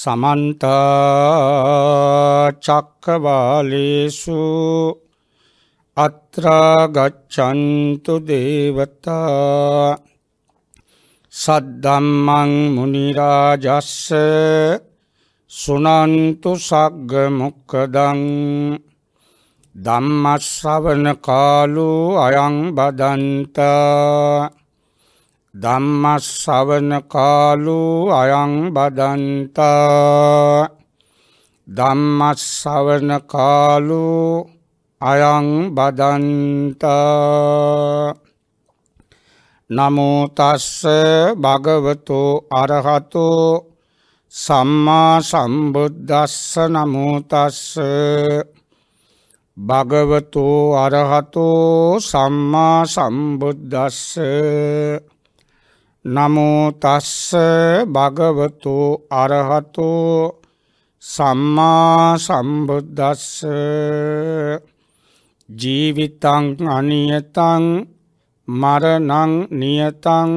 සමන්තාචක්කවාලේසු අත්‍රාගච්චන්තු දේවතා සද්දම්මං මුනිරාජස්ස සුනන්තු සග්ග මොක්කදං දම්මස්සවන කාලු අයං බදන්තා ධම්මස්සවන කාලු අයං බදන්තා ධම්මස්සවන කාලු අයං බදන්තා නමුතස්ස භගවතු අරහතු සම්මා සම්බුද්ධස්ස නමුතස්ස භගවතු අරහතෝ සම්මා සම්බුද්ධස්ස නමෝ තස්ස භගවතු අරහතෝ සම්මා සම්බුද්දස්ස ජීවිතං අනියතං මරණං නියතං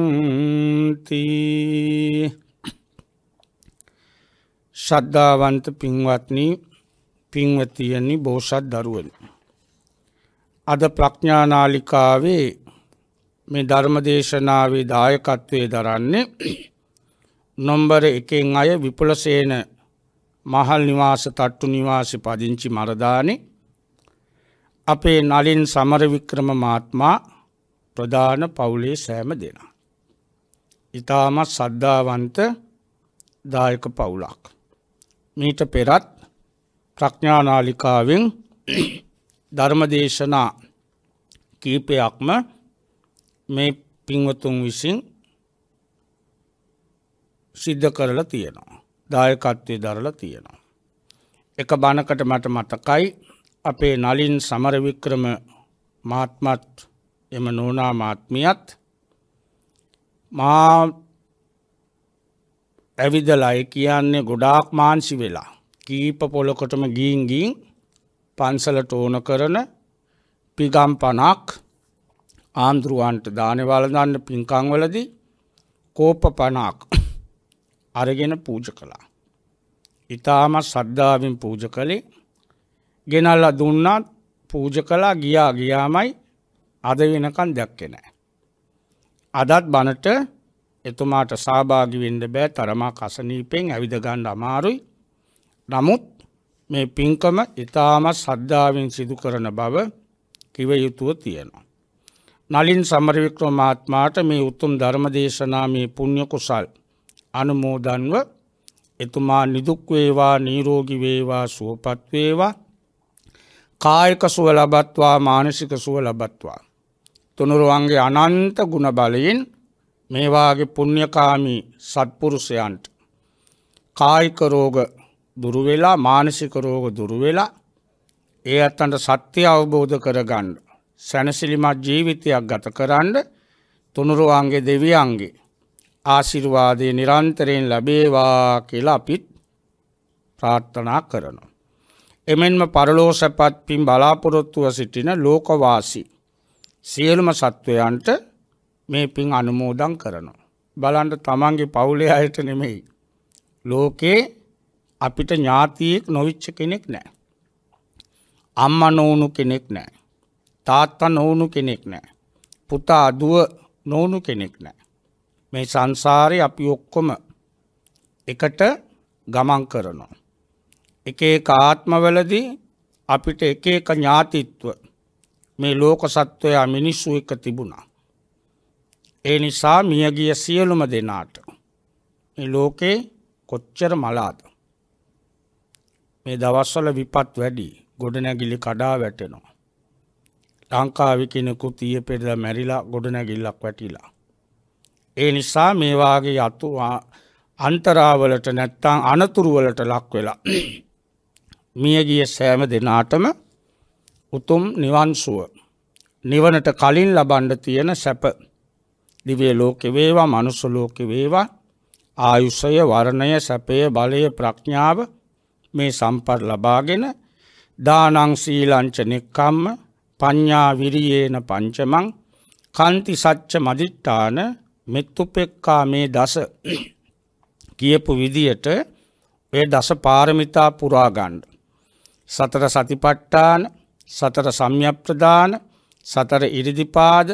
තී ශ්‍රද්ධාවන්ත පින්වත්නි පින්වතියනි බෝසත් දරුවනි අද ප්‍රඥානාලිකාවේ මේ ධර්මදේශනාවේ දායකත්වය දරන්නේ නොම්බර එකෙන් අය විපුලසේන මහල් නිවාස තට්ටු නිවාසි පදිංචි මරදානි අපේ නලින් සමරවික්‍රම මාත්මා ප්‍රධාන පවුලේ සෑම දෙෙන. ඉතාමත් සද්ධාවන්ත දායක පවුලක්. මීට පෙරත් ප්‍රඥානාලිකාවෙන් ධර්මදේශනා කීපයක්ම මේ පින්වතුන් විසින් සිද්ධ කරලා තියෙනවා. දායකත්වය දරලා තියෙනවා. එක බණකට මට මතකයි අපේ නලින් සමරවික්‍රම මාත්මත් එම නෝනා මාත්මියත් මා ඇවිදලයි කියන්නේ ගොඩාක් මාන්සි වෙලා කීප පොලොකොටම ගීන්ගීන් පන්සලට ඕන කරන පිගම් පනක් ආන්දරුවන්ට දානවලදන්න පින්කංවලදී කෝප පනාක් අරගෙන පූජ කළා. ඉතාමත් සද්ධාවෙන් පූජ කළේ ගෙනල්ල දුන්නත් පූජ කලා ගියා ගියාමයි අද වෙනකන් දැක්කෙන. අදත් බණට එතුමාට සාභාගිවෙන්ඩ බෑ තරමා කසනීපෙන් ඇවිදගණ්ඩ අමාරුයි නමුත් මේ පින්කම ඉතාමත් සද්ධාවෙන් සිදු කරන බව කිව යුතුව තියෙනවා. නලින් සමරවික්‍රම මාත්මාට මේ උතුම් ධර්මදේශනාමේ පුුණ්්‍යකුසල් අනුමෝදන්ව එතුමා නිදුක්වේවා නීරෝගිවේවා සුවපත්වේවා කායක සුව ලබත්වා මානසික සුව ලබත්වා. තුනුරුවන්ගේ අනන්ත ගුණ බලයෙන් මේවාගේ පුුණ්්‍යකාමී සත්පුරුෂයන්ට. කායික රෝග දුරුවෙලා මානසික රෝග දුරුවෙලා ඒ අත්තන්ට සත්‍යය අවබෝධ කරගන්න. සැනසිලිමත් ජීවිතයක් ගත කරන්න තුනුරුවන්ගේ දෙවියන්ගේ ආසිර්වාදය නිරන්තරයෙන් ලැබේවා කියලා අපිත් ප්‍රාර්ථනා කරනවා. එමෙන්ම පරලෝ සැපත් පින් බලාපොරොත්තුව සිටින ලෝකවාසි සියලුම සත්වයන්ට මේ පින් අනුමෝදන් කරනවා. බලන්ට තමන්ගේ පවුලේ අයට නෙමෙයි. ලෝකේ අපිට ඥාතියෙක් නොවිච්ච කෙනෙක් නෑ. අම්ම නෝනු කෙනෙක් නෑ. තාත්තා නොවුණු කෙනෙක් නෑ. පුතා දුව නොවුණු කෙනෙක් නෑ. මේ සංසාරය අපි ඔක්කොම එකට ගමන් කරනවා. එක එක ආත්මවලදී අපිට එක එක ඥාතිත්ව මේ ලෝක සත්වයා මිනිස්සු එක තිබුණා. ඒ නිසා මියගිය සියලුම දෙනාට මේ ලෝකේ කොච්චර මලාද. මේ දවස්වල විපත් වැඩි ගොඩනැගිලි කඩා වැටෙනවා. ලංකාවේ කෙනෙකු තිය පෙරද මැරිලා ගොඩනැගිල්ලක් වැටිලා. ඒ නිසා මේ වාගේ අතු අන්තරාවලට නැත්තං අනතුරුවලට ලක් වෙලා. මියගිය සෑම දෙනාටම උතුම් නිවන්සුව. නිවනට කලින් ලබන්ඩ තියෙන සැප දිවේ ලෝකෙ වේවා මනුසුලෝකෙ වේවා ආයුසය වරණය සැපය බලය ප්‍රඥාව මේ සම්පර් ලබාගෙන දානං සීලංච නෙක්කම්ම පඤ්ඤා විරියේන පංචමං කන්ති සච්ච මදිට්ඨාන මෙත්තුපෙක්කා මේ දස කියපු විදියට ඔය දස පාරමිතා පුරා ගන්න. සතර සතිපට්ඨාන, සතර සම්‍යප්ප්‍රදාන, සතර ඉරිදිපාද,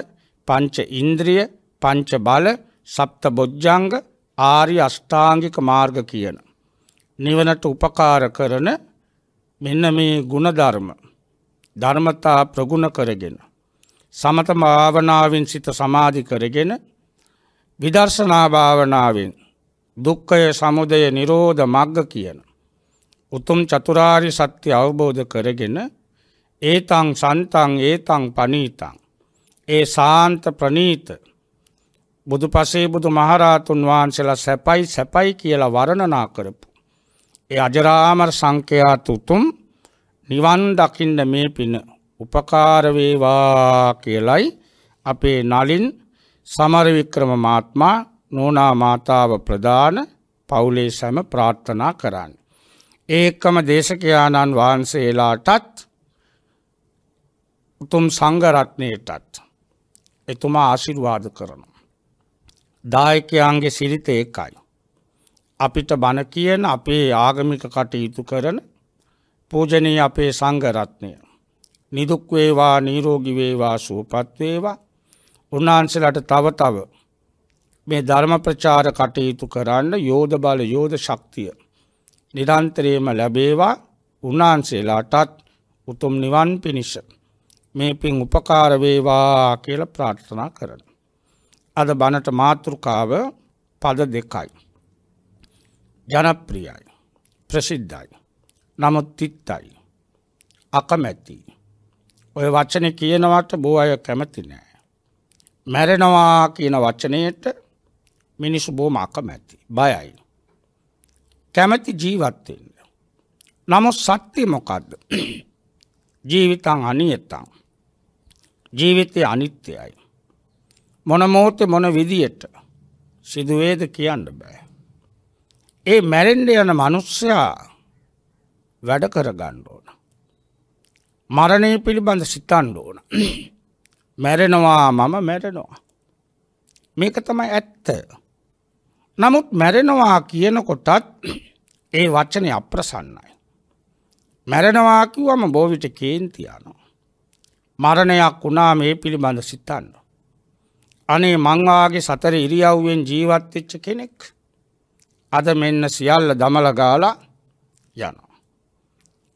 පංච ඉන්ද්‍රිය, පංච බල, සප්ත බොජ්ජංග, ආර්ය අෂ්ටාංගික මාර්ග කියන. නිවනට උපකාර කරන මෙන්න මේ ගුණධර්ම ධර්මතා ප්‍රගුණ කරගෙන. සමත භාවනාවෙන් සිත සමාධි කරගෙන විදර්ශනා භාවනාවෙන් දුක්ඛය සමුදය නිරෝධ මග්ග කියන උතුම් චතුරාර්ය සත්‍ය අවබෝධ කරගෙන ඒතං සන්තං ඒතං පනීතං ඒ සාන්ත ප්‍රනීත බුදු පසේ බුදු මහරාතුන් වහන්සේලා සැපයි සැපයි කියලා වරණනා කරපු. ඒ අජරාමර සංකයාත උතුම් නිවන් දකින්න මේ පින උපකාරවේවා කියලයි අපේ නලින් සමරවික්‍රම මාත්මා නෝනා මාතාව ප්‍රධාන පවුලේ සැම ප්‍රාර්ථනා කරන්න. ඒකම දේශකයාණන් වහන්සේලාටත් උතුම් සංගරත්නයටත් එතුමා ආශිර්වාද කරනු. දායකයන්ගේ සිරිත ඒකයි. අපිට බණ කියන අපේ ආගමික කටයුතු කරන පූජනී අපේ සංගරත්නය. නිදුක්වේවා නීරෝගිවේවා සූපත්වේවා උන්වහන්සලට තව තව මේ ධර්ම ප්‍රචාර කටයුතු කරන්න යෝධ බල යෝධ ශක්තිය. නිරන්තරයම ලැබේවා උන්වහන්සේලාටත් උතුම් නිවන් පිණිස. මේ පින් උපකාරවේවා කියල ප්‍රාර්ථනා කරන. අද බණට මාතෘකාව පද දෙකයි. ජනප්‍රියයි. ප්‍රසිද්ධයි. නමුත් තිත්තයි. අකමැති. ඔය වචන කියනවට බෝ අය කැමති නෑ. මැරෙනවා කියන වචනයට මිනිස්සු බෝම අකමැති බයයි. කැමැති ජීවත්වෙන්න. නමුත් සත්‍යය මොකක්ද ජීවිතං අනියතං. ජීවිතය අනිත්‍යයයි. මොනමෝත මොන විදියට සිදුවේද කියන්න බෑ. ඒ මැරෙන්ඩ යන මනුස්්‍යයා වැඩ කරගන්න ඕන. මරණය පිළිබඳ සිතන්න ඕන. මැරෙනවා මම මැරෙනවා. මේක තමයි ඇත්ත. නමුත් මැරෙනවා කියනකොටත් ඒ වචනය අප්‍රසන්නයි. මැරෙනවා කිව්වම බෝවිට කේන්තියනවා. මරණයක් වුණා මේ පිළිබඳ සිතන්න. අනේ මංවාගේ සතර ඉරියව්වෙන් ජීවත්වෙච්ච කෙනෙක් අද මෙන්න සියල්ල දමලගාලා යන.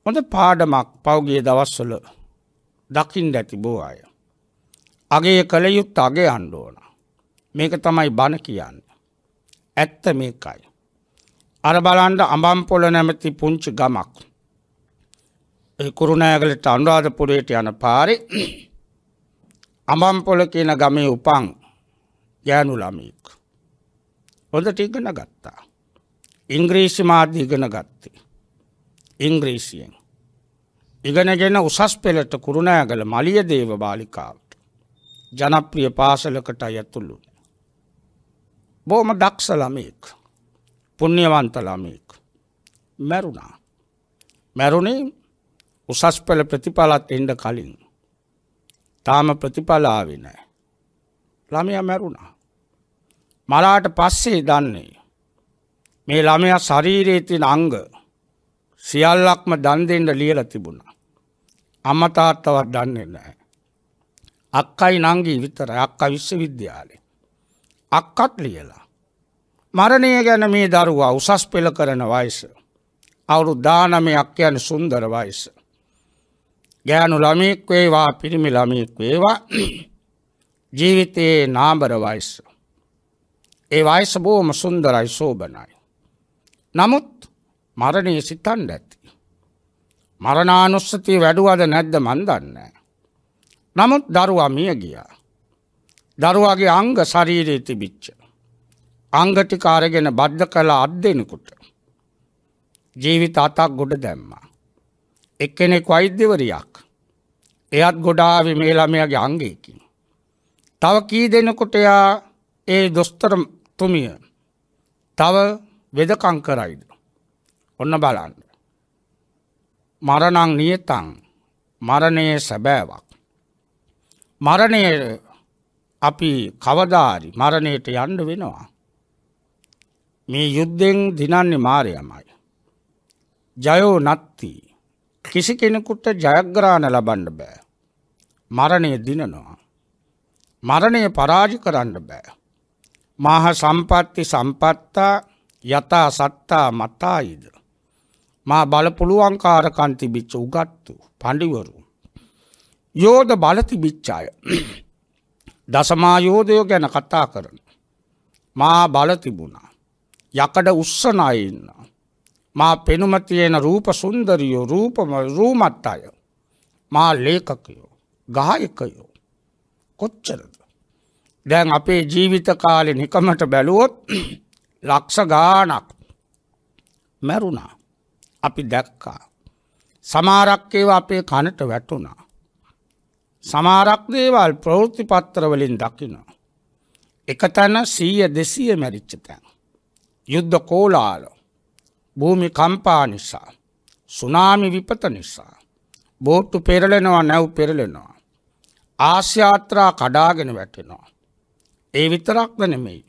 හොඳ පාඩමක් පෞගේ දවස්වල දකිින් ඇති බෝ අය. අගේ කළ යුත් අගේ අණ්ඩෝන. මේක තමයි බණ කියන්න. ඇත්ත මේකයි. අර බලන්ඩ අඹම්පොල නැමැති පුංචි ගමක්. කුරුණෑගලට අනුරාධපුරයට යන පාරි අඹම්පොල කියන ගමේ උපන් යෑනු ළමීක්. හොඳට ඉගෙන ගත්තා. ඉංග්‍රීසි මාධ්‍ය ඉගෙන ගත්තේ. ඉංග්‍රීසියෙන්. ඉගෙනගෙන උසස් පෙළට කුරුණෑගල මලියදේව බාලිකාවට. ජනප්‍රිය පාසලකට ඇතුළු. බෝම දක්ෂ ළමයෙක් පුුණ්්‍යවන්ත ළමයෙක් මැරුණා. මැරුණේ උසස් පෙළ ප්‍රතිඵලත් එන්ඩ කලින්. තාම ප්‍රතිඵලාවි නෑ. ළමය මැරුණා. මලාට පස්සේ දන්නේ. මේ ළමය ශරීරයේ තින අංග සියල්ලක්ම දන්දෙන්ට ලියල තිබුණා. අම්ම තාත්තවත් දන්නේ නෑ. අක්කයි නංගී විතර අක්ක විශ්වවිද්‍යාලේ. අක්කත් ලියලා. මරණය ගැන මේ දරුවා උසස් පෙළ කරන වයිස. අවුරු දානමයක් යන සුන්දර වයිස. ගෑනු ළමයෙක් වේවා පිරිමි ළමයෙක් වේවා ජීවිතයේ නාබර වයිස. ඒ වයිස බෝම සුන්දරයි සෝභනයි. නමුත් මරණය සිතන් ඇත්. මරණානුස්සතිය වැඩුවද නැද්ද මන්දන්න. නමුත් දරුවා මිය ගියා. දරුවාගේ අංග ශරීරයේ තිබිච්ච. අංගටි කාරගෙන බද්ධ කළ අත් දෙෙනෙකුට. ජීවිත අතක් ගොඩ දැම්මා. එක්කෙනෙක් වෛද්‍යවරයක්. එයත් ගොඩාවි මේ ළමයගේ අංගයකින්. තව කී දෙනකොට එයා ඒ දොස්තරතුමිය තව වෙදකං කරයිද. ඔන්න බලන්න. මරණං නියතං මරණයේ සැබෑවක්. මරණය අපි කවදාරි මරණයට යන්න වෙනවා. මේ යුද්ධෙන් දිනන්නේ මාරයමයි. ජයෝ නත්ති කිසි කෙනෙකුට ජයග්‍රාණ ලබන්න බෑ. මරණය දිනනවා. මරණය පරාජි කරන්න බෑ. මහ සම්පත්ති සම්පත්තා යතා සත්තා මතායිද. මා බලපුළුවන්කාරකන්ති බිච්ච උගත්තු පඩිවරු. යෝධ බලති බිච්චාය දසමා යෝධයෝ ගැන කතා කරන. මා බලතිබුණා. යකඩ උස්සනයින්න. මා පෙනුම තියෙන රූප සුන්දරියෝ රූපම රූමත් අය. මා ලේකකයෝ ගායකයෝ කොච්චරද. දැන් අපේ ජීවිත කාලෙ නිකමට බැලුවොත් ලක්ෂ ගානක් මැරුණා. අපි දැක්කා. සමාරක්කේව අපේ කනට වැටුණා. සමාරක් දේවල් ප්‍රවෘත්ති පත්‍රවලින් දකිනවා. එක තැන සීය දෙසිය මැරිච්චතැන්. යුද්ධ කෝලාලෝ. භූමි කම්පා නිසා. සුනාමි විපත නිසා. බෝට්ටු පෙරලෙනවා නැව් පෙරලෙනවා. ආශ්‍යාත්‍රා කඩාගෙන වැටෙනවා. ඒ විතරක්ද නෙමෙයි.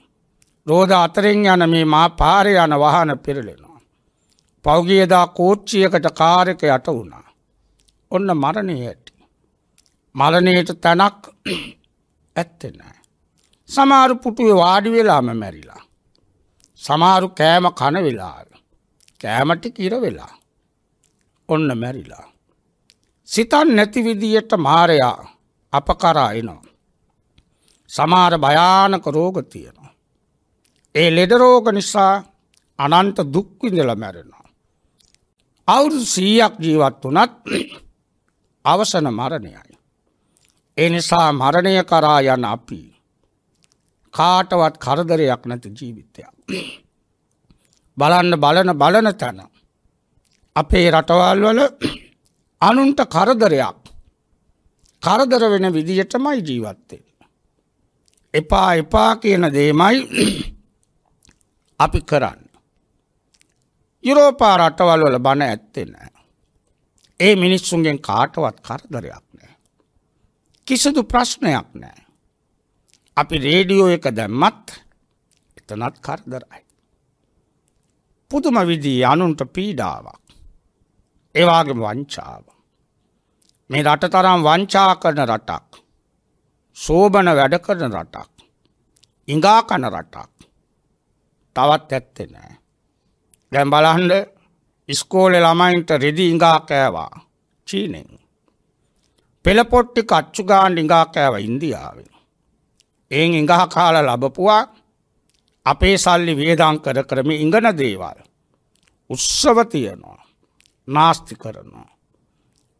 රෝධ අතරෙන් යන මේ මා පාරය යන වහන පෙරලෙනවා. පෞගියදා කෝච්චියකට කාරක යට වුණා. ඔන්න මරණය ඇති. මරණයට තැනක් ඇත්තෙනෑ. සමාරු පුටුවේ වාඩි වෙලාම මැරිලා. සමාරු කෑම කන වෙලාව. කෑමට කිර වෙලා. ඔන්න මැරිලා. සිතන් නැති විදියට මාරයා අප කරා එනවා. සමාර භයානක රෝග තියෙනවා. ඒ ලෙඩරෝග නිසා අනන්ත දුක්විඳල මැරෙනවා. අවුරුදු සීයක් ජීවත් වනත් අවසන මරණයයි. එනිසා මරණය කරා යන අපි කාටවත් කරදරයක් නැති ජීවිතයක්. බලන්න බලන බලන තැන අපේ රටවල් වල අනුන්ට කරදරයක් කරදර වෙන විදිහටමයි ජීවත්තේ. එපා එපා කියන දේමයි අපි කරන්න. යුරෝපා රටවල් වල බණ ඇත්තේ නැහැ. ඒ මිනිස්සුන්ගෙන් කාටවත් කරදරයක් නැහැ. කිසිදු ප්‍රශ්නයක් නැහැ. අපි රේඩියෝ එක දැම්මත් එතනත් කරදරයි. පුදුම විදී අනුන්ට පීඩාවක්. ඒවාගේ වංචාව. මේ රට තරම් වංචා කරන රටක්. සෝබන වැඩ කරන රටක්. ඉඟා කන රටක්. තවත් ඇත්තේ නෑ. දැන් බලහන්න ඉස්කෝලේ ළමයින්ට රෙදි ඉඟා කෑවා චීනෙන්. පෙළපොට්ටි කච්චු ගාන්න ඉඟා කෑව ඉන්දියාවෙන්. එයින් ඉඟහ කාලා ලබපුවා අපේ සල්ලි වියදම් කර කරම ඉඟන දේවල්. උත්සව තියනවා. නාස්ති කරනවා.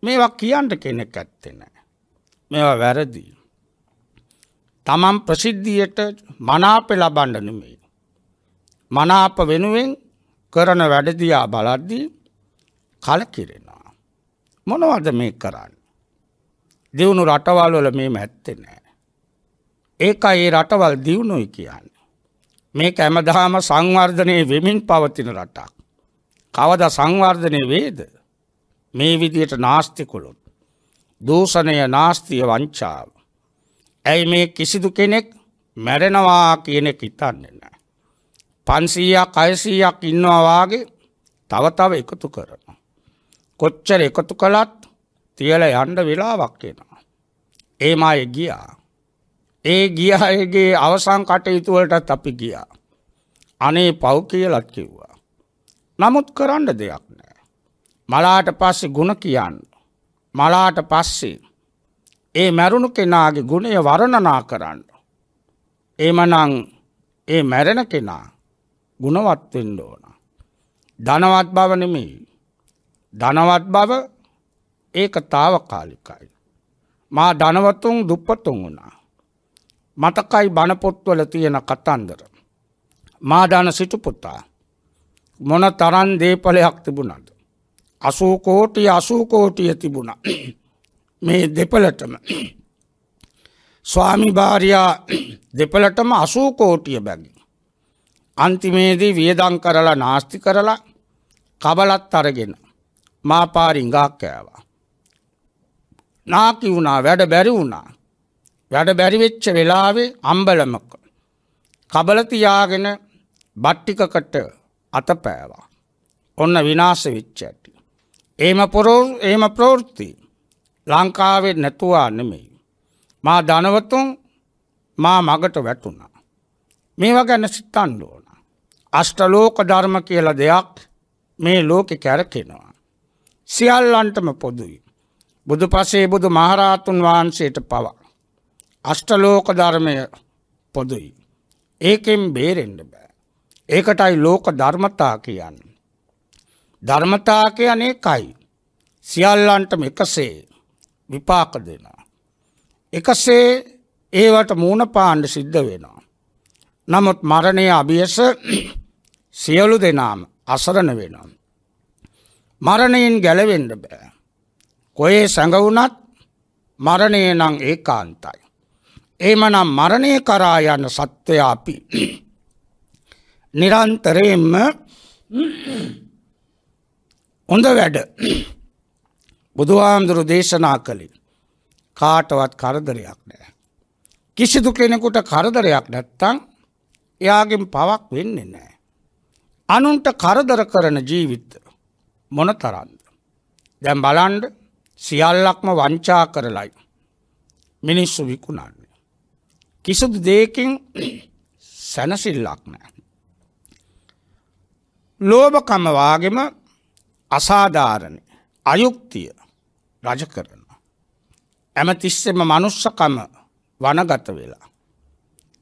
මේවා කියන්ට කෙනෙක් ඇත්තේ නෑ. මේවා වැරදි. තමන් ප්‍රසිද්ධියට මනාප ලබන්න නෙමෙයි. මනාප වෙනුවෙන් කරන වැඩ දිහා බලද්දී කලකිරෙනවා. මොනවද මේ කරන්නේ? දියුණු රටවල් වල මේ මැත්තේ නෑ. ඒකයි ඒ රටවල් දියුණුයි කියන්නේ. මේක හැමදාම සංවර්ධනය වෙමින් පවතින රටක්. කවද සංවර්ධනය වේද? මේ විදියට නාස්තිකුලොත්. දූෂණය නාස්තිය වංචාව. ඇයි මේ කිසිදු කෙනෙක් මැරෙනවා කියන එක හිතන්නේ නැහැ. පන්සීයක් අයසීයක් ඉන්නවාගේ තව තව එකතු කරන. කොච්චර එකතු කළත් තියල යන්ඩ වෙලාවක් එෙනවා. ඒමය ගියා. ඒ ගියහයගේ අවසං කටයුතුවලටත් අපි ගියා. අනේ පව් කියලත් කිව්වා. නමුත් කරන්න දෙයක් නෑ. මලාට පස්සේ ගුණ කියන්න. මලාට පස්සේ ඒ මැරුණු කෙනාගේ ගුණය වරණනා කරන්න. ඒමනං ඒ මැරෙන කෙනා ගුණවත් වෙන්න ඕන. ධනවත් බව නෙමෙයි. ධනවත් බව ඒක తాවකාලිකයි. මා ධනවතුන් දුප්පතුන් වුණා. මතකයි බණ පොත්වල තියෙන කතන්දර. මා ධන සිටු පුතා මොන තරම් දීපලයක් තිබුණාද? 80 කෝටි 80 කෝටිය තිබුණා. මේ දෙපළටම ස්වාමි භාර්යා දෙපළටම 80 කෝටිය බැගින්. අන්තිමේදී වියදං කරලා නාස්ති කරලා කබලත් අරගෙන මාපාරින් ගහක් කෑවා. නාකි වුණා වැඩ බැරි වුණා. වැඩ බැරිවෙච්ච වෙලාවේ අම්බලමක. කබලතියාගෙන බට්ටිකකට අතපෑවා. ඔන්න විනාස විච්ච ඇති. ඒම පොරෝ ඒම ප්‍රෝෘත්ති ලංකාවේ නැතුවා නෙමෙයි. මා දනවතුන් මා මගට වැටුණා. මේවා ගැන සිත්තන්ඩුව. අෂ්ටලෝක ධර්ම කියලා දෙයක් මේ ලෝකෙ කැරකෙනවා. සියල්ලන්ටම පොදුයි. බුදු පසේ බුදු මහරාතුන් වහන්සේට පවා. අෂ්ටලෝක ධර්මය පොදුයි. ඒකෙන් බේරෙන්ඩ බෑ. ඒකටයි ලෝක ධර්මතා කියන්න. ධර්මතා කියන්නේ කයි. සියල්ලන්ටම එකසේ විපාක දෙනවා. එකසේ ඒවට මූුණපාණ්ඩ සිද්ධ වෙනවා. නමුත් මරණය අභියස සියලු දෙනාම අසරණ වෙනවා. මරණයෙන් ගැලවෙන්න බෑ. කොයේ සැඟවුනත් මරණය නං ඒකාන්තයි. ඒමනම් මරණය කරා යන්න සත්‍යය අපි නිරන්තරයෙන්ම හොඳ වැඩ බුදුහාමුදුරු දේශනා කළින් කාටවත් කරදරයක් නෑ. කිසිදු කෙනෙකුට කරදරයක් නැත්තං එයාගෙන් පවක් වෙන්නේ නෑ. අනුන්ට කරදර කරන ජීවිත මොන තරන්ද. දැම් බලන්ඩ සියල්ලක්ම වංචා කරලයි. මිනිස්සු විකුණන්නේ. කිසිදු දේකින් සැනසිල්ලක් නෑ. ලෝභකමවාගේම අසාධාරණය අයුක්තිය රජ කරන. ඇමතිස්සෙම මනුස්සකම වනගත වෙලා.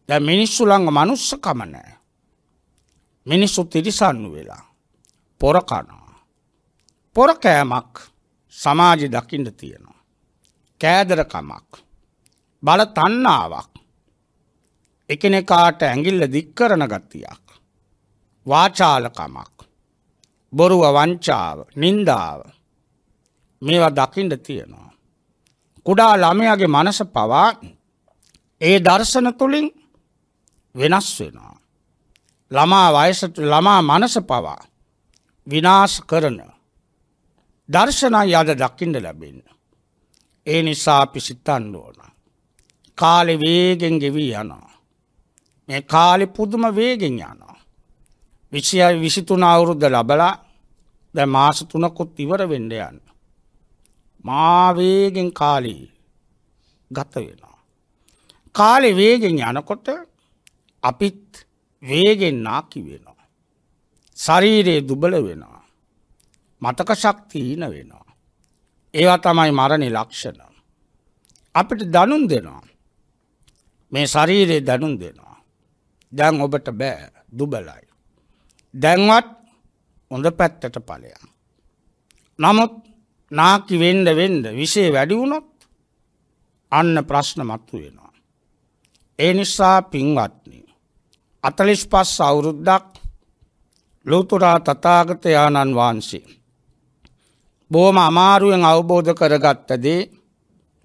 දැ මිනිස්සුළඟ මනුස්සකම නෑ. මිනිස්සු තිරිසන්නු වෙලා පොරකනවා. පොරකෑමක් සමාජි දකිින්ට තියෙනවා. කෑදරකමක් බල තන්නාවක් එකනෙකාට ඇඟිල්ල දික්කරන ගත්තියක්. වාචාලකමක් බොරුව වංචාව නින්දාව මේවා දකිින්ට තියෙනවා. කුඩා ළමයාගේ මනස පවා ඒ දර්ශන තුළින් වෙනස් වෙනවා. ළමා වයසට ළමා මනස පවා විනාශ කරන දර්ශනයි අද දකිින්ට ලැබෙන්න. ඒ නිසා අපි සිතන්න ඕන. කාලෙ වේගෙන් ගෙවී යනවා. මේ කාලෙ පුදුම වේගෙන් යනවා. විසියයි විසිතුන අවුරුද්ධ ලබලා දැ මාස තුනකුත් ඉවර වෙන්ඩ යන්න. මාවේගෙන් කාලී ගත වෙනවා. කාලෙ වේගෙන් යනකොට අපිත් වේගෙන් නාකි වෙනවා. ශරීරයේ දුබල වෙනවා. මතක ශක්ති හීන වෙනවා. ඒවා තමයි මරණේ ලක්ෂණ. අපිට දනුන් දෙනවා. මේ ශරීරයේ දනුන් දෙනවා. දැන් ඔබට බෑ දුබලයි. දැන්වත් හොඳ පැත්තට ඵලයක්. නමුත් නාකි වෙන්න වෙන්න විෂය වැඩි වුණොත් අන්න ප්‍රශ්න මතු වෙනවා. ඒ නිසා පින්වත් අතලිස් පස් අවුරුද්දක් ලෝතුරා තතාගතයාණන් වහන්සේ. බෝම අමාරුවෙන් අවබෝධ කරගත්තදේ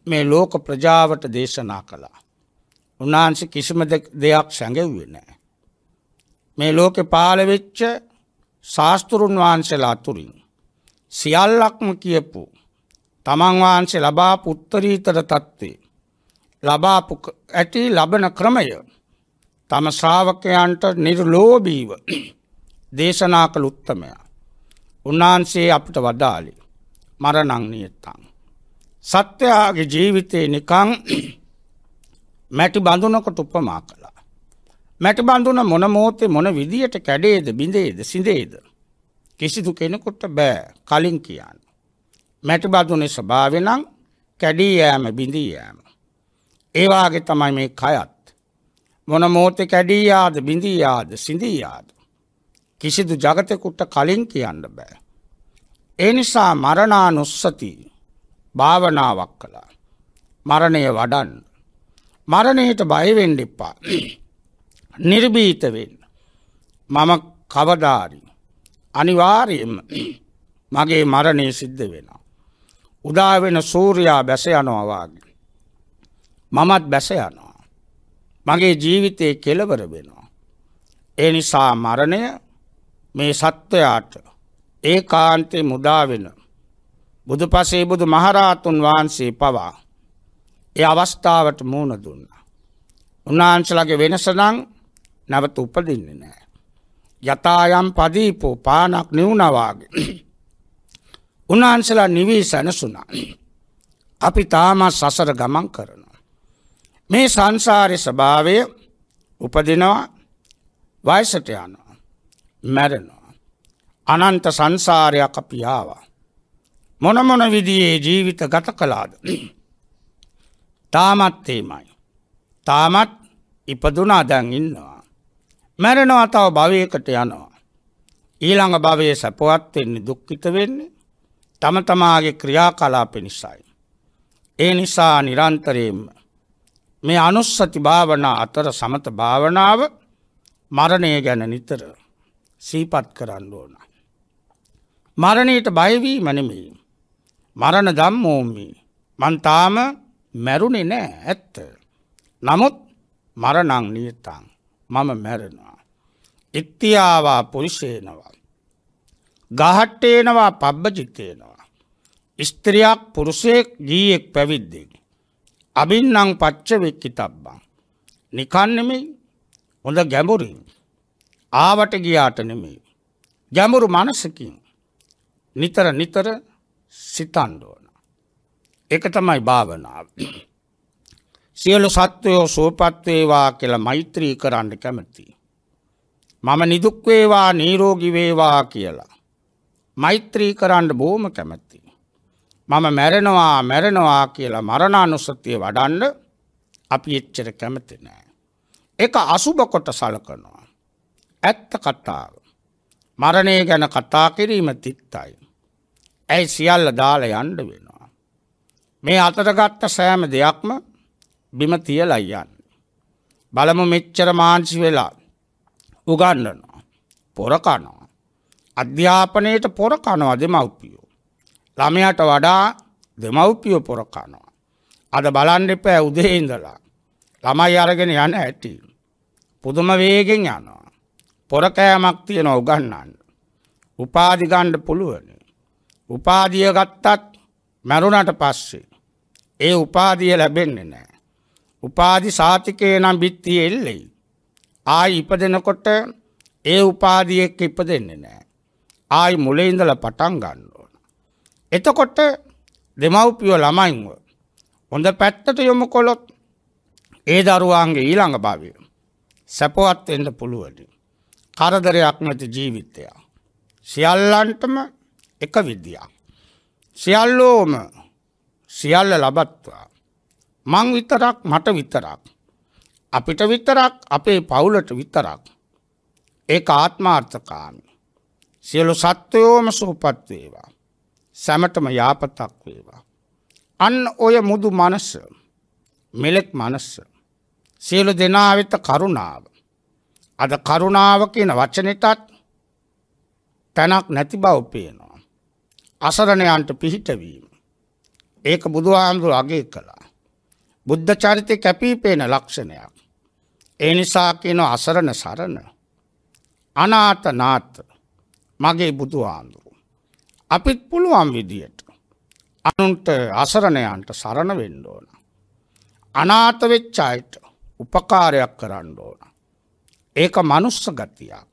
මේ ලෝක ප්‍රජාවට දේශනා කළා. උන්වහන්සේ කිසිම දෙයක් සැඟව්වේ නෑ. මේ ලෝකෙ පාලවෙච්ච ශාස්තෘන් වහන්සේලා තුරින් සියල්ලක්ම කියපු තමන් වහන්සේ ලබා පුත්තරීතර තත්ත්වේ ලබාපු ඇති ලබන ක්‍රමය තම ශ්‍රාවකයන්ට නිර්ලෝබීව දේශනා කළ උත්තමයා. උන්වහන්සේ අපට වදාලි මරණං නියත්තං. සත්‍යයාගේ ජීවිතයේ නිකං මැටි බඳුනකට උපමා කළා. මැටි බඳුන මොන මෝතේ මොන විදියට කැඩේද බිඳේද සිඳේද. කිසිදු කෙනෙකුට බෑ කලින් කියන්න. මැටි බඳුනේ ස්වභාවය නම් කැඩී යෑම බිඳී යෑම. ඒවාගේ තමයි මේ කයත්. මොන මෝතෙ කැඩී යාද බිඳී යාද සිඳී යාද. කිසිදු ජගතෙකුට කලින් කියන්න බෑ. ඒ නිසා මරණා නොස්සති භාවනාවක් කළා. මරණය වඩන්. මරණයට බයවෙන්ඩ එපා. නිර්භීතවෙන්න. මම කවධාරි. අනිවාරයෙන්ම මගේ මරණය සිද්ධ වෙනවා. උදාවෙන සූරයා බැස යනවාගේ. මමත් බැස යනවා. මගේ ජීවිතයේ කෙලවර වෙනවා. ඒ නිසා මරණය මේ සත්වයාට ඒ කාන්තේ මුදාවෙන බුදු පසේ බුදු මහරාතුන් වහන්සේ පවා ඒ අවස්ථාවට මූුණ දුන්න. උන්වහන්සලගේ වෙනසනං නැවත උපදින්නේ නෑ. යතායම් පදීපෝ පානක් නිවුණවාගේ. උන්වහන්සලා නිවී සැනසුනා. අපි තාමත් සසර ගමන් කරන. මේ සංසාරය ස්භාවය උපදිනවා වයිසට යනවා මැරෙනවා. අනන්ත සංසාරයක් අපියාවා. මොනමොන විදියේ ජීවිත ගත කලාද. තාමත්තේමයි. තාමත් ඉපදුනා දැන් ඉන්නවා. මැරෙනවා තව භවයකට යනවා. ඊළඟ භවයේ සැපවත් වෙන්නේ දුක්ඛිත වෙන්නේ තම තමාගේ ක්‍රියාකලාප නිසායි. ඒ නිසා නිරන්තරයෙන්ම මේ අනුස්සති භාවනා අතර සමත භාවනාව මරණය ගැන නිතර සීපත් කරන්න ඕන. මරණයට බයවී මනමී. මරණ දම්මෝමි මන්තාම මැරුණෙ නෑ ඇත්ත. නමුත් මරණං නියතං මම මැරෙනවා. ඉත්තියාවා පුරුෂේනවා. ගහට්ටේනවා පබ්බජිතේනවා. ස්ත්‍රයක් පුරුෂයෙක් ගීයෙක් පැවිද්දෙක්. අබින්නම් පච්ච වෙක්කි තබ්බං. නිකන් නෙමෙයි හොඳ ගැඹුරින් ආවට ගියාට නෙමෙයි. ගැඹුරු මනසකින් නිතර නිතර සිතන්න ඕන. ඒක තමයි භාවනාව. සියලු සත්වයෝ සුවපත් වේවා කියලා මෛත්‍රී කරන්න කැමතියි. මම නිදුක් වේවා නිරෝගී වේවා කියලා මෛත්‍රී කරන්න බොහොම කැමතියි. මම මැරෙනවා මැරෙනවා කියලා මරණානුස්සතිය වඩන්න අපි එච්චර කැමති නෑ. එක අසුභ කොට සලකනවා. ඇත්ත කතාව. මරණය ගැන කතා කිරීම තිත්තයි. ඇයි සියල්ල දාල යන්ඩ වෙනවා. මේ අතරගත්ත සෑම දෙයක්ම බිම තියලයි යන්න. බලමු මෙච්චර මාංචි වෙලා උගන්නනවා. පොරකනවා. අධ්‍යාපනයට පොරකනවා දෙමව්පියෝ. ළමයට වඩා දෙමව්පිය පොරකනවා. අද බලන්න එපෑ උදේ ඉඳලා. ළමයි අරගෙන යන ඇති. පුදුම වේගෙන් යනවා. පොරකෑමක් තියෙන උගන්නන්න. උපාධි ගන්න පුළුවන්. උපාධිය ගත්තත් මැරුණට පස්සේ ඒ උපාධිය ලැබෙන්නේ නැහැ. උපාධි සාතිකේ නම් බිත්තිය එල්ලෙයි. ආයි ඉපදෙනකොට ඒ උපාධියෙක් ඉපදෙන්නේ නැහැ. ආයි මුලින්දලා පටන් ගන්නවා. එතකොට දෙමව්පියෝ ළමයින්ව හොඳ පැත්තට යොමු කොළොත් ඒ දරුවාන්ගේ ඊළඟ භාවය සැපවත් එන්න පුළුවනි. කරදරයක් නැති ජීවිතය. සියල්ලන්ටම එක විද්‍යා. සියල්ලෝම සියල්ල ලබත්වා. මං විතරක් මට විතරක්. අපිට විතරක් අපේ පවුලට විතරක්. ඒ ආත්මාර්ථකාමි. සියලු සත්වයෝම සූපත්වේවා. සැමටම යාපතක් වේවා. අන්න ඔය මුදු මනස මෙලෙක් මනස්ස. සියලු දෙනා වෙත කරුණාව. අද කරුණාව කියන වචනෙටත් තැනක් නැති බව පේනවා. අසරණයන්ට පිහිටවීම. ඒක බුදුහාමුදුර අගේ කළා. බුද්ධ චරිතය කැපී පේන ලක්ෂණයක්. ඒ නිසා කියන අසරණ සරණ අනාත නාත මගේ බුදුහාමුදුර. අපිත් පුළුවන් විදියට අනුන්ට අසරණයන්ට සරණ වෙන්න ඕන. අනාතවෙච්ච අයට උපකාරයක් කරන්න ඕන. ඒක මනුස්ස ගතියක්.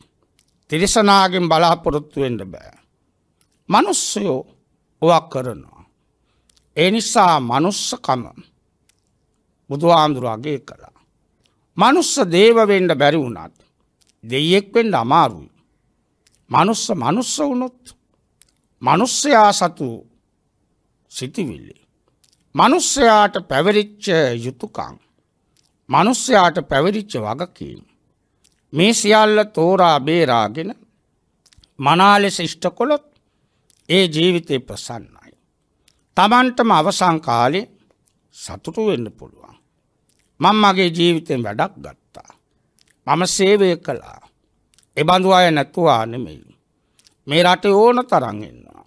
තිරිසනාගෙන් බලාපොරොත්තුවෙන්ට බෑ. මනුස්සයෝ ඔවක් කරනවා. ඒ නිසා මනුස්සකම බුදුහාමුදුරගේ කළා. මනුස්ස දේවවෙන්ඩ බැරි වුණත් දෙයෙක් වෙන්ඩ අමාරුයි. මනුස්ස මනුස්ස වුනොත් මනුස්සයා සතු සිතිවිල්ලි. මනුස්සයාට පැවරිච්ච යුතුකං. මනුස්සයාට පැවරිච්ච වගකීම්. මේ සියල්ල තෝරා බේරාගෙන මනාලෙස ෂ්ටකොළොත් ඒ ජීවිතය ප්‍රසන්නයි. තමන්ටම අවසංකාලේ සතුටු වෙන්න පුළුවන්. මං මගේ ජීවිතෙන් වැඩක් ගත්තා. මම සේවය කළා. එබඳු අය නැතුවා නෙමෙයි. මේ රටේ ඕන තරන් ඉන්නවා.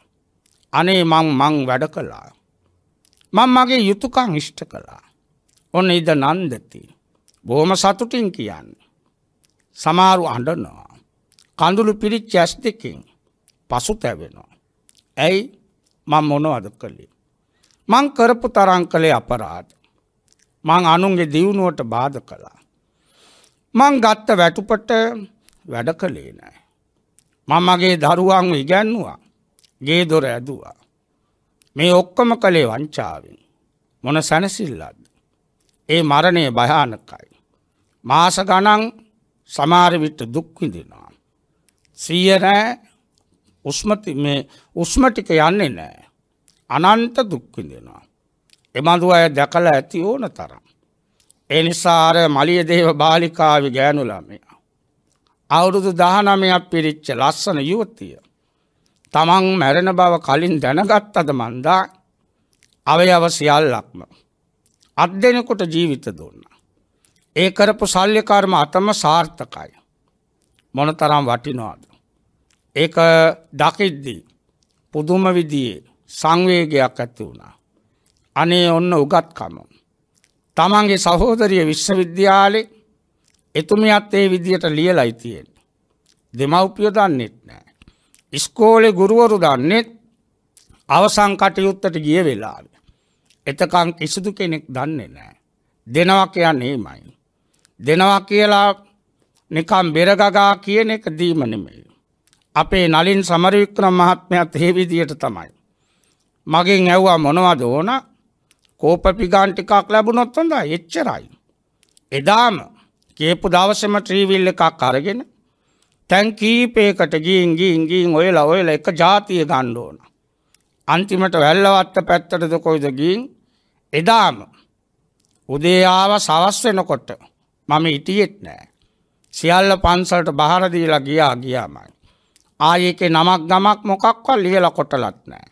අනේ මං මං වැඩ කළා. මං මගේ යුතුකං ඉෂ්ට කළා. ඔන්න ඉද නන්දති. බොහොම සතුටින් කියන්න. සමාරු අඩනවා. කඳුළු පිරිච් ඇස් දෙකින් පසු තැවෙනවා. ඇයි මං මොනවද කළේ. මං කරපු තරං කළේ අපරාධ. මං අනුන්ගේ දියුණුවට බාධ කළා. මං ගත්ත වැටුපට වැඩ කළේ නෑ. මමගේ දරුවන්ව ඉගැන්නවා ගේ දොර ඇදවා. මේ ඔක්කොම කළේ වංචාවෙන් මොන සැනසිල්ලද. ඒ මරණය භයානකයි. මාස ගණන් සමාරවිට දුක්විදිනවා. සීයනෑ උස්මටික යන්නේ නෑ. අනන්ත දුක්විදිනවා. එබඳු අය දැකල ඇති ඕන තරම්. එනිසාර මලියදේව බාලිකාව ගෑනුලාමයා. අවුරුදු දහනමයක් පිරිච්ච ලස්සන යුවතිය. තමන් මැරෙන බව කලින් දැනගත් අද මන්දා අවයව සියල්ලක්ම. අත් දෙෙනකොට ජීවිත දුන්න. ඒ කරපු සල්්‍යකර්ම අතම සාර්ථකයි. මොන තරම් වටිනවාද. ඒක දකිද්දී පුදුම විදියේ සංවේගයක් ඇති වුණා. අනේ ඔන්න උගත්කම. තමන්ගේ සහෝදරිය විශ්වවිද්‍යාලේ එතුමියත් ඒ විදියට ලියලයි තියෙන. දෙමව්පිය දන්නෙත් නෑ. ඉස්කෝලෙ ගුරුවරු දන්නෙත් අවසං කටයුත්තට ගිය වෙලාව. එතකං කිසිදු කෙනෙක් දන්නේ නෑ. දෙනවා කියන්නේ මයි. දෙනවා කියලා නිකම් බෙරගගා කියන එක දීම නෙමෙයි. අපේ නලින් සමරවික්‍රම මහත්මයත් ඒ විදියට තමයි. මගෙන් ඇව්වා මොනවද ඕන කෝපපිගාන්ටිකක් ලැබුණොත් හොඳ එච්චරයි. එදාම කියපු දවසම ත්‍රීවිල් එකක් අරගෙන තැන් කීපයකට ගීන් ගීන් ගීන් ඔයලා ඔයලා එක ජාතිය ගන්න ඕන. අන්තිමට වැල්ලවත්ත පැත්තටද කොයිද ගීන් එදාම උදේආව සවස් වෙනකොට මම හිටියෙත් නෑ. සියල්ල පන්සලට බහරදීලා ගියා ගියාමයි. ආයෙකේ නමක් ගමක් මොකක්වත් ලියලා කොටලත් නෑ.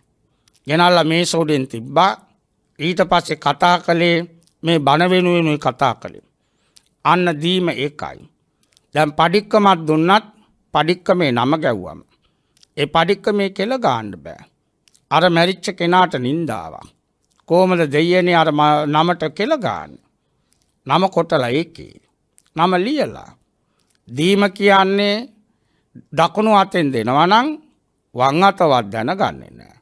ගෙනල්ලා මේ සෝඩෙන් තිබ්බා ඊට පස්සේ කතා කළේ මේ බණ වෙනුවෙනුයි කතා කළේ. අන්න දීම ඒකයි. දැන් පඩික්කමක් දුන්නත් පඩික්කමේ නම ගැව්වම. ඒ පඩික්කමේ කෙල ගාන්න බෑ. අර මැරිච්ච කෙනාට නින්දාවක්. කොහමද දෙයනේ අර නමට කෙල ගන්න. නම කොටලා ඒකේ. නම ලියලා. දීම කියන්නේ දකුණු අතෙන් දෙනවා නම් වම් අතවත් දැනගන්නේ නැහැ.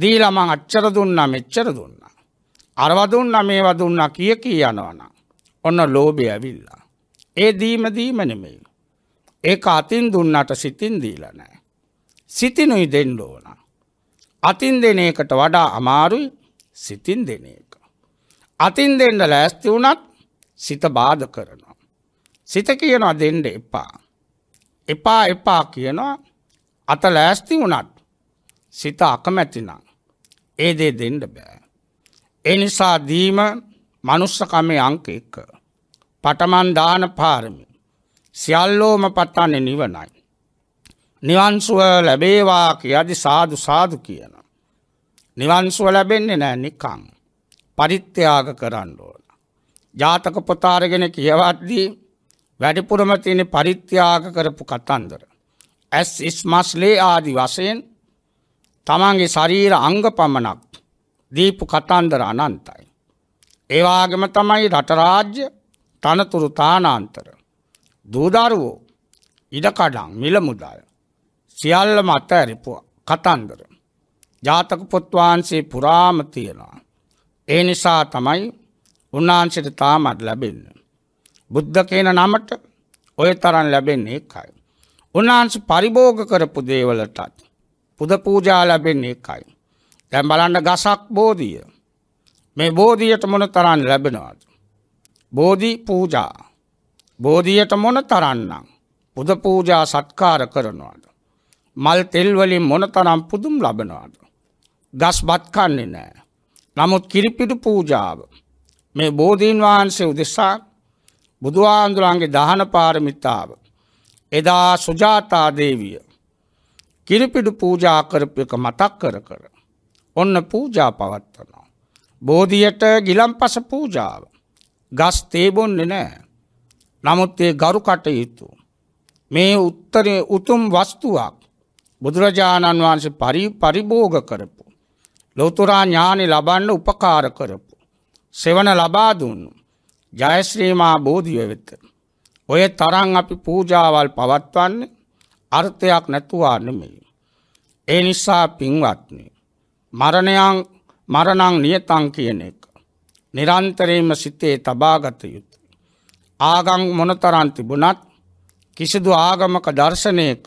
දීලා මං අච්චර දුන්නා මෙච්චර දුන්නා. අරව දුන්නා මේව දුන්නා කිය කී යනවනම් ඔන්න ලෝභය ඇවිල්ලා. ඒ දීම දීම නෙමෙයි. ඒක අතින් දුන්නට සිතින් දීලා නැහැ. සිතිනුයි දෙන්න ඕන. අතින් දෙන එකට වඩා අමාරුයි සිතින් දෙන එක. අතින් දෙන්න ලෑස්ති වුණත් සිත බාධ කරනවා. සිත කියනවා දෙන්න එපා. එපා එපා කියනවා අත ලෑස්ති වුණත් සිත අකමැතිනම් ඒ දේ දෙන්න බෑ. ඒ නිසා දීම මනුස්සකමේ අංක එක. පටමන් දාන පාරමි. සියල්ලෝම පටන්නේ නිවනයි. නිවන්සුව ලැබේවා කියදි සාදු සාදු කියන. නිවන්සුව ලැබෙන්නේ නෑ නිකං. පරිත්‍යාග කරන්න ඕන. ජාතක පොතාරගෙන කියවත්දී වැඩිපුරම තියෙන පරිත්‍යාග කරපු කතන්දර. ඇස් ඉස්මස්ලේ ආදි වශයෙන් තමන්ගේ ශරීර අංග පමණක් දීපු කතන්දර අනන්තයි. ඒවාගම තමයි රටරාජ්‍ය තනතුරු තානාන්තර දූදරුවෝ ඉඩකඩම් මිලමුදල් සියල්ලම අතඇරිපුවා කතන්දර ජාතක පොත්වහන්සේ පුරාම තියෙනවා. ඒ නිසා තමයි උන්වහන්සට තාමත් ලැබෙන්න. බුද්ධ කියන නමට ඔය තරන් ලැබෙන්නේ එකයි. උන්වහන්ස පරිභෝග කරපු දේවලටත් පුද පූජා ලැබෙන්නේ එකයි. දැම් බලන්න ගසක් බෝධිය. මේ බෝධියට මොන තරන් ලැබෙනවාද. බෝධි පූජා බෝධියට මොන තරන්නම් පුද පූජා සත්කාර කරනවාද. මල් තෙල්වලින් මොනතරම් පුදුම් ලබනවාද. ගස් බත්කන්නේ නෑ. නමුත් කිරිපිටු පූජාව මේ බෝධීන් වහන්සේ උදෙසා බුදුහාන්දුරන්ගේ දහන පාරමිතාව. එදා සුජාතාදේවිය කිරිපිඩු පූජා කරපු එක මතක් කර කර. ඔන්න පූජා පවත්වනවා. බෝධියට ගිලම්පස පූජාව. ගස් තේබොන්නේ නෑ. නමුත් ඒ ගරු කටයුතු. මේ උත්තරේ උතුම් වස්තුවක් බුදුරජාණන් වහන්සේ පරි පරිභෝග කරපු. ලොතුරා ඥානෙ ලබන්න උපකාර කරපු. සෙවන ලබා දුන්නු. ජයශ්‍රීමා බෝධිය වෙත. ඔය තරම් අපි පූජාවල් පවත්වන්නේ අර්ථයක් නැතුවා නෙමෙයි. ඒ නිසා පින්වත්නි මරණයන් මරණං නියතං කියන එක නිරන්තරයෙන්ම සිතේ තබාගත යුතු. ආගං මොනතරන් තිබුණත් කිසිදු ආගමක දර්ශනයක